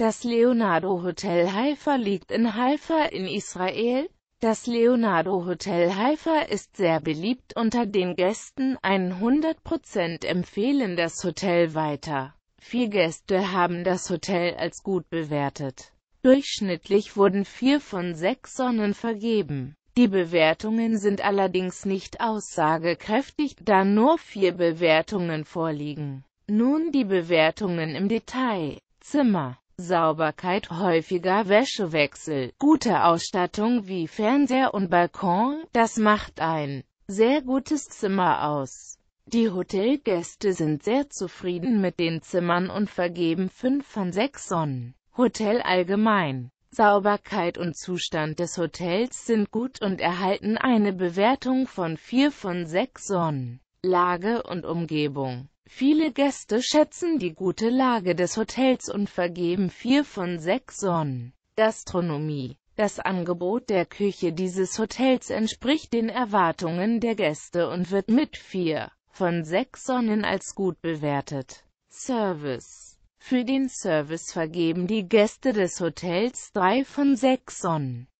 Das Leonardo Hotel Haifa liegt in Haifa in Israel. Das Leonardo Hotel Haifa ist sehr beliebt unter den Gästen, 100% empfehlen das Hotel weiter. Vier Gäste haben das Hotel als gut bewertet. Durchschnittlich wurden vier von sechs Sonnen vergeben. Die Bewertungen sind allerdings nicht aussagekräftig, da nur vier Bewertungen vorliegen. Nun die Bewertungen im Detail. Zimmer Sauberkeit, häufiger Wäschewechsel, gute Ausstattung wie Fernseher und Balkon, das macht ein sehr gutes Zimmer aus. Die Hotelgäste sind sehr zufrieden mit den Zimmern und vergeben 5 von 6 Sonnen. Hotel allgemein. Sauberkeit und Zustand des Hotels sind gut und erhalten eine Bewertung von 4 von 6 Sonnen. Lage und Umgebung. Viele Gäste schätzen die gute Lage des Hotels und vergeben vier von sechs Sonnen. Gastronomie das Angebot der Küche dieses Hotels entspricht den Erwartungen der Gäste und wird mit vier von sechs Sonnen als gut bewertet. Service Für den Service vergeben die Gäste des Hotels drei von sechs Sonnen.